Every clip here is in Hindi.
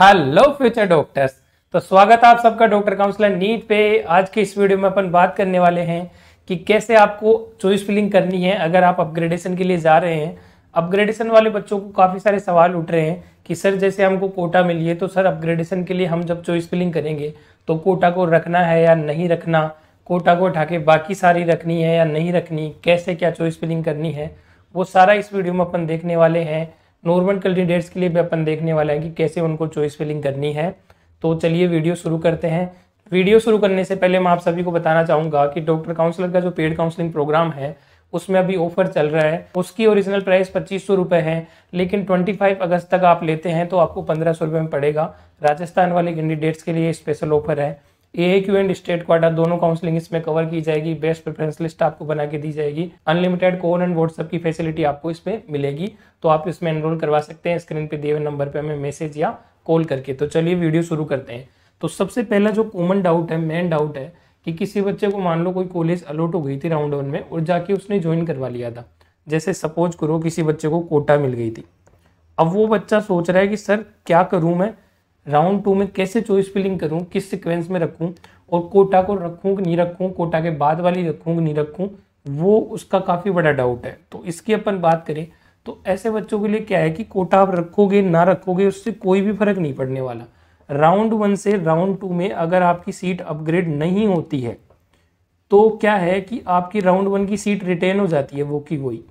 हेलो फ्यूचर डॉक्टर्स तो स्वागत है आप सबका डॉक्टर काउंसलर नीट पे आज के इस वीडियो में अपन बात करने वाले हैं कि कैसे आपको चॉइस फिलिंग करनी है अगर आप अपग्रेडेशन के लिए जा रहे हैं अपग्रेडेशन वाले बच्चों को काफ़ी सारे सवाल उठ रहे हैं कि सर जैसे हमको कोटा मिली है तो सर अपग्रेडेशन के लिए हम जब चॉइस फिलिंग करेंगे तो कोटा को रखना है या नहीं रखना कोटा को उठा के बाकी सारी रखनी है या नहीं रखनी कैसे क्या चॉइस फिलिंग करनी है वो सारा इस वीडियो में अपन देखने वाले हैं नॉर्मल कैंडिडेट्स के लिए भी अपन देखने वाला है कि कैसे उनको चॉइस फिलिंग करनी है तो चलिए वीडियो शुरू करते हैं वीडियो शुरू करने से पहले मैं आप सभी को बताना चाहूँगा कि डॉक्टर काउंसलर का जो पेड काउंसलिंग प्रोग्राम है उसमें अभी ऑफर चल रहा है उसकी ओरिजिनल प्राइस पच्चीस सौ रुपये है लेकिन 25 अगस्त तक आप लेते हैं तो आपको पंद्रह सौ रुपये में पड़ेगा राजस्थान वाले कैंडिडेट्स के लिए स्पेशल ऑफर है A Q and state quota दोनों काउंसलिंग इसमें कवर की जाएगी बेस्ट प्रेफरेंस लिस्ट आपको बना के दी जाएगी अनलिमिटेड कॉल एंड व्हाट्सएप की फैसिलिटी आपको इसमें मिलेगी तो आप इसमें एनरोल करवा सकते हैं स्क्रीन पे दिए हुए नंबर पे हमें मैसेज या कॉल करके तो चलिए वीडियो शुरू करते हैं तो सबसे पहला जो कॉमन डाउट है मेन डाउट है कि किसी बच्चे को मान लो कोई कॉलेज अलॉट हो गई थी राउंड वन में और जाके उसने ज्वाइन करवा लिया था जैसे सपोज करो किसी बच्चे को कोटा मिल गई थी अब वो बच्चा सोच रहा है कि सर क्या करूँ मैं राउंड टू में कैसे चॉइस फिलिंग करूँ किस सिक्वेंस में रखूँ और कोटा को रखूँ कि नहीं रखूँ कोटा के बाद वाली रखूँ कि नहीं रखूँ वो उसका काफ़ी बड़ा डाउट है तो इसकी अपन बात करें तो ऐसे बच्चों के लिए क्या है कि कोटा आप रखोगे ना रखोगे उससे कोई भी फर्क नहीं पड़ने वाला राउंड वन से राउंड टू में अगर आपकी सीट अपग्रेड नहीं होती है तो क्या है कि आपकी राउंड वन की सीट रिटेन हो जाती है वो की वही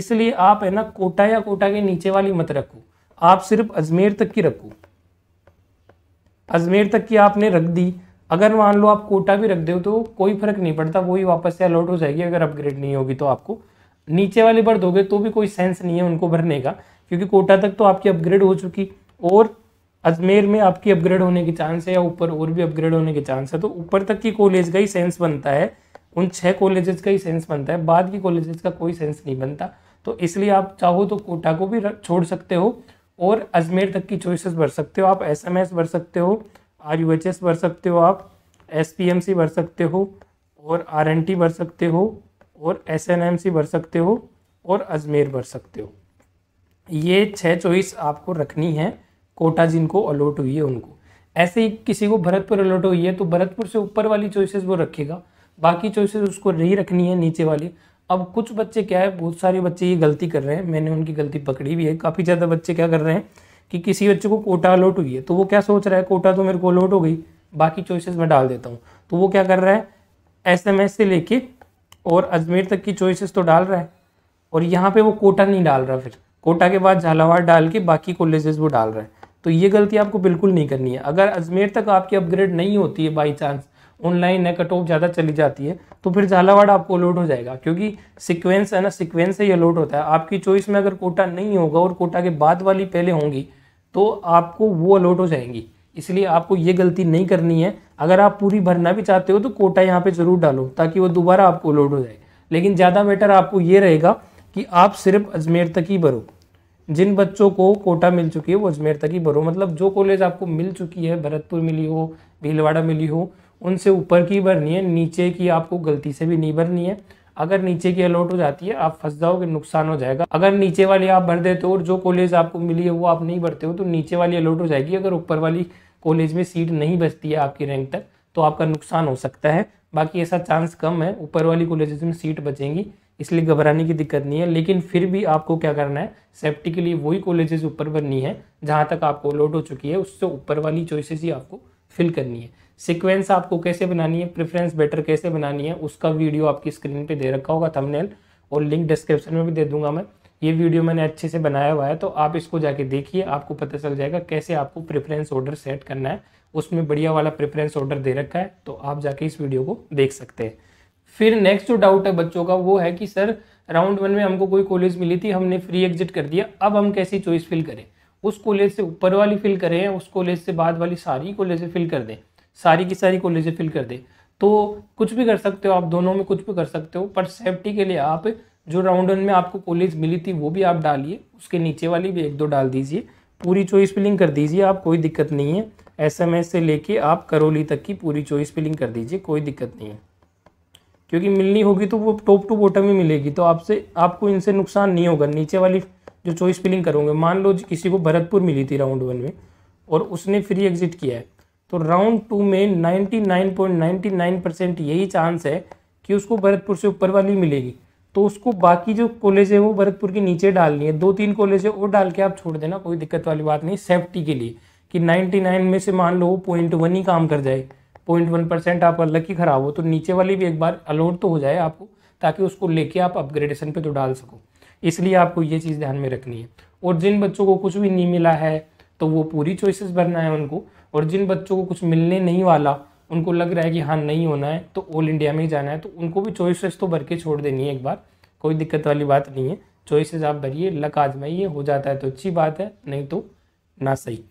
इसलिए आप है ना कोटा या कोटा के नीचे वाली मत रखो आप सिर्फ अजमेर तक की रखो अजमेर तक की आपने रख दी अगर मान लो आप कोटा भी रख दे तो कोई फ़र्क नहीं पड़ता वही वापस से अलॉट हो जाएगी अगर अपग्रेड नहीं होगी तो आपको नीचे वाली भर दोगे तो भी कोई सेंस नहीं है उनको भरने का क्योंकि कोटा तक तो आपकी अपग्रेड हो चुकी और अजमेर में आपकी अपग्रेड होने के चांस है या ऊपर और भी अपग्रेड होने के चांस है तो ऊपर तक की कॉलेज का ही सेंस बनता है उन छः कॉलेजेस का ही सेंस बनता है बाद की कॉलेजेस का कोई सेंस नहीं बनता तो इसलिए आप चाहो तो कोटा को भी छोड़ सकते हो और अजमेर तक की चॉइसेस भर सकते हो आप एस एम एस भर सकते हो आर यू एच एस भर सकते हो आप एस पी एम सी भर सकते हो और आर एन टी भर सकते हो और एस एन एम सी भर सकते हो और अजमेर भर सकते हो ये छः चॉइस आपको रखनी है कोटा जिनको अलॉट हुई है उनको ऐसे ही किसी को भरतपुर अलॉट हुई है तो भरतपुर से ऊपर वाली चॉइसेस वो रखेगा बाकी चॉइसेस उसको नहीं रखनी है नीचे वाली अब कुछ बच्चे क्या है बहुत सारे बच्चे ये गलती कर रहे हैं मैंने उनकी गलती पकड़ी भी है काफ़ी ज़्यादा बच्चे क्या कर रहे हैं कि किसी बच्चे को कोटा अलॉट हुई है तो वो क्या सोच रहा है कोटा तो मेरे को अलॉट हो गई बाकी चॉइसेस मैं डाल देता हूँ तो वो क्या कर रहा है एस एम एस से लेके और अजमेर तक की चॉइसेस तो डाल रहा है और यहाँ पर वो कोटा नहीं डाल रहा फिर कोटा के बाद झालावाड़ डाल के बाकी कॉलेजेस वो डाल रहा है तो ये गलती आपको बिल्कुल नहीं करनी है अगर अजमेर तक आपकी अपग्रेड नहीं होती है बाई चांस ऑनलाइन है कट ऑफ ज़्यादा चली जाती है तो फिर झालावाड़ आपको लोड हो जाएगा क्योंकि सिक्वेंस है ना सिक्वेंस से ये लोड होता है आपकी चॉइस में अगर कोटा नहीं होगा और कोटा के बाद वाली पहले होंगी तो आपको वो अलोट हो जाएंगी इसलिए आपको ये गलती नहीं करनी है अगर आप पूरी भरना भी चाहते हो तो कोटा यहाँ पे ज़रूर डालो ताकि वो दोबारा आपको अलॉट हो जाए लेकिन ज़्यादा बेटर आपको ये रहेगा कि आप सिर्फ अजमेर तक ही भरो जिन बच्चों को कोटा मिल चुकी है वो अजमेर तक ही भरो मतलब जो कॉलेज आपको मिल चुकी है भरतपुर मिली हो भीलवाड़ा मिली हो उनसे ऊपर की भरनी है नीचे की आपको गलती से भी नहीं भरनी है अगर नीचे की अलॉट हो जाती है आप फंस जाओगे नुकसान हो जाएगा अगर नीचे वाली आप भर देते हो और जो कॉलेज आपको मिली है वो आप नहीं भरते हो तो नीचे वाली अलॉट हो जाएगी अगर ऊपर वाली कॉलेज में सीट नहीं बचती है आपकी रैंक तक तो आपका नुकसान हो सकता है बाकी ऐसा चांस कम है ऊपर वाली कॉलेज में सीट बचेंगी इसलिए घबराने की दिक्कत नहीं है लेकिन फिर भी आपको क्या करना है सेफ्टी के लिए वही कॉलेजेस ऊपर भरनी है जहाँ तक आपको लोड हो चुकी है उससे ऊपर वाली चॉइसेस ही आपको फिल करनी है सिक्वेंस आपको कैसे बनानी है प्रेफरेंस बेटर कैसे बनानी है उसका वीडियो आपकी स्क्रीन पे दे रखा होगा थंबनेल और लिंक डिस्क्रिप्शन में भी दे दूंगा मैं ये वीडियो मैंने अच्छे से बनाया हुआ है तो आप इसको जाके देखिए आपको पता चल जाएगा कैसे आपको प्रेफरेंस ऑर्डर सेट करना है उसमें बढ़िया वाला प्रेफरेंस ऑर्डर दे रखा है तो आप जाके इस वीडियो को देख सकते हैं फिर नेक्स्ट जो डाउट है बच्चों का वो है कि सर राउंड वन में हमको कोई कॉलेज मिली थी हमने फ्री एग्जिट कर दिया अब हम कैसी चॉइस फिल करें उस कॉलेज से ऊपर वाली फिल करें उस कॉलेज से बाद वाली सारी कॉलेजें फिल कर दें सारी की सारी कॉलेजें फिल कर दें तो कुछ भी कर सकते हो आप दोनों में कुछ भी कर सकते हो पर सेफ्टी के लिए आप जो राउंड वन में आपको कॉलेज मिली थी वो भी आप डालिए उसके नीचे वाली भी एक दो डाल दीजिए पूरी चॉइस फिलिंग कर दीजिए आप कोई दिक्कत नहीं है एसएमएस से लेके आप करोली तक की पूरी चॉइस फिलिंग कर दीजिए कोई दिक्कत नहीं है क्योंकि मिलनी होगी तो वो टॉप टू बॉटम ही मिलेगी तो आपसे आपको इनसे नुकसान नहीं होगा नीचे वाली जो चॉइस फिलिंग करोगे मान लो किसी को भरतपुर मिली थी राउंड वन में और उसने फ्री एग्जिट किया है तो राउंड टू में नाइन परसेंट यही चांस है कि उसको भरतपुर से ऊपर वाली मिलेगी तो उसको बाकी जो कॉलेज है वो भरतपुर के नीचे डालनी है दो तीन कॉलेज है वो डाल के आप छोड़ देना कोई दिक्कत वाली बात नहीं सेफ्टी के लिए कि 99 में से मान लो वो पॉइंट वन ही काम कर जाए पॉइंट वन परसेंट आप अलग ही खराब हो तो नीचे वाली भी एक बार अलोट तो हो जाए आपको ताकि उसको लेके आप अपग्रेडेशन पे तो डाल सको इसलिए आपको ये चीज़ ध्यान में रखनी है और जिन बच्चों को कुछ भी नहीं मिला है तो वो पूरी चॉइसेस भरना है उनको और जिन बच्चों को कुछ मिलने नहीं वाला उनको लग रहा है कि हाँ नहीं होना है तो ऑल इंडिया में ही जाना है तो उनको भी चॉइसेस तो भर के छोड़ देनी है एक बार कोई दिक्कत वाली बात नहीं है चॉइसेस आप भरिए लक आजमाइए हो जाता है तो अच्छी बात है नहीं तो ना सही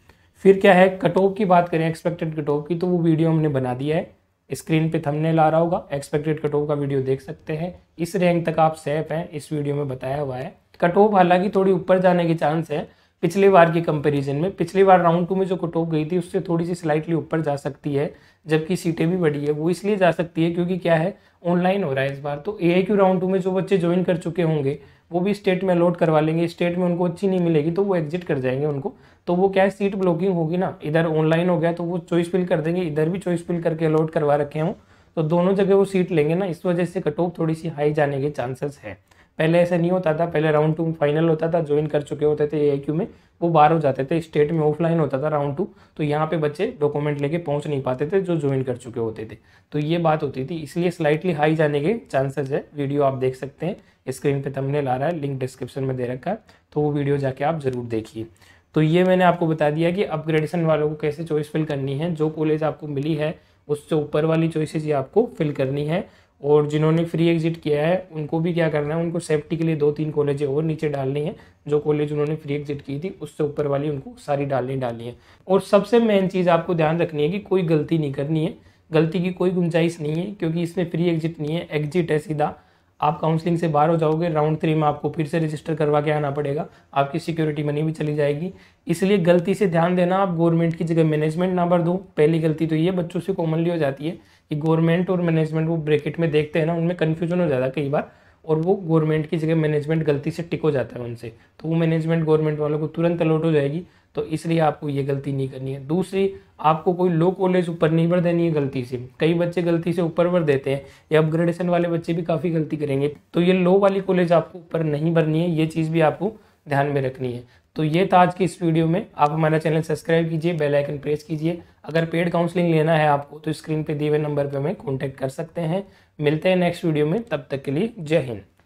फिर क्या है कट ऑफ की बात करें एक्सपेक्टेड कट ऑफ की तो वो वीडियो हमने बना दिया है स्क्रीन पे थमने ला रहा होगा एक्सपेक्टेड कट ऑफ का वीडियो देख सकते हैं इस रैंक तक आप सेफ हैं इस वीडियो में बताया हुआ है कट ऑफ हालांकि थोड़ी ऊपर जाने के चांस है पिछली बार की कंपैरिजन में पिछली बार राउंड टू में जो कट ऑफ गई थी उससे थोड़ी सी स्लाइटली ऊपर जा सकती है जबकि सीटें भी बढ़ी है वो इसलिए जा सकती है क्योंकि क्या है ऑनलाइन हो रहा है इस बार तो ए राउंड टू में जो बच्चे ज्वाइन कर चुके होंगे वो भी स्टेट में अलॉट करवा लेंगे स्टेट में उनको अच्छी नहीं मिलेगी तो वो एग्जिट कर जाएंगे उनको तो वो क्या है सीट ब्लॉकिंग होगी ना इधर ऑनलाइन हो गया तो वो चॉइस फिल कर देंगे इधर भी चॉइस फिल करके अलॉट करवा रखे हों तो दोनों जगह वो सीट लेंगे ना इस वजह से कट ऑफ थोड़ी सी हाई जाने के चांसेस है पहले ऐसा नहीं होता था पहले राउंड टू फाइनल होता था ज्वाइन कर चुके होते थे ए में वो बाहर हो जाते थे स्टेट में ऑफलाइन होता था राउंड टू तो यहाँ पे बच्चे डॉक्यूमेंट लेके पहुँच नहीं पाते थे जो ज्वाइन कर चुके होते थे तो ये बात होती थी इसलिए स्लाइटली हाई जाने के चांसेस है वीडियो आप देख सकते हैं स्क्रीन पे तमने ला रहा है लिंक डिस्क्रिप्शन में दे रखा है तो वो वीडियो जाके आप ज़रूर देखिए तो ये मैंने आपको बता दिया कि अपग्रेडेशन वालों को कैसे चॉइस फिल करनी है जो कॉलेज आपको मिली है उससे ऊपर वाली चॉइसेस ये आपको फिल करनी है और जिन्होंने फ्री एग्जिट किया है उनको भी क्या करना है उनको सेफ्टी के लिए दो तीन कॉलेज और नीचे डालनी है जो कॉलेज उन्होंने फ्री एग्जिट की थी उससे ऊपर वाली उनको सारी डालनी डालनी है और सबसे मेन चीज़ आपको ध्यान रखनी है कि कोई गलती नहीं करनी है गलती की कोई गुंजाइश नहीं है क्योंकि इसमें फ्री एग्जिट नहीं है एग्जिट है सीधा आप काउंसलिंग से बाहर हो जाओगे राउंड थ्री में आपको फिर से रजिस्टर करवा के आना पड़ेगा आपकी सिक्योरिटी मनी भी चली जाएगी इसलिए गलती से ध्यान देना आप गवर्नमेंट की जगह मैनेजमेंट ना भर दो पहली गलती तो ये बच्चों से कॉमनली हो जाती है कि गवर्नमेंट और मैनेजमेंट वो ब्रेकेट में देखते हैं ना उनमें कन्फ्यूजन हो जाता है कई बार और वो गवर्नमेंट की जगह मैनेजमेंट गलती से टिक हो जाता है उनसे तो वो मैनेजमेंट गवर्नमेंट वालों को तुरंत अलर्ट हो जाएगी तो इसलिए आपको ये गलती नहीं करनी है दूसरी आपको कोई लो कॉलेज ऊपर नहीं बढ़ देनी है गलती से कई बच्चे गलती से ऊपर बढ़ देते हैं या अपग्रेडेशन वाले बच्चे भी काफ़ी गलती करेंगे तो ये लो वाली कॉलेज आपको ऊपर नहीं भरनी है ये चीज़ भी आपको ध्यान में रखनी है तो ये था आज की इस वीडियो में आप हमारा चैनल सब्सक्राइब कीजिए बेल आइकन प्रेस कीजिए अगर पेड काउंसलिंग लेना है आपको तो स्क्रीन पे दिए हुए नंबर पे हमें कॉन्टैक्ट कर सकते हैं मिलते हैं नेक्स्ट वीडियो में तब तक के लिए जय हिंद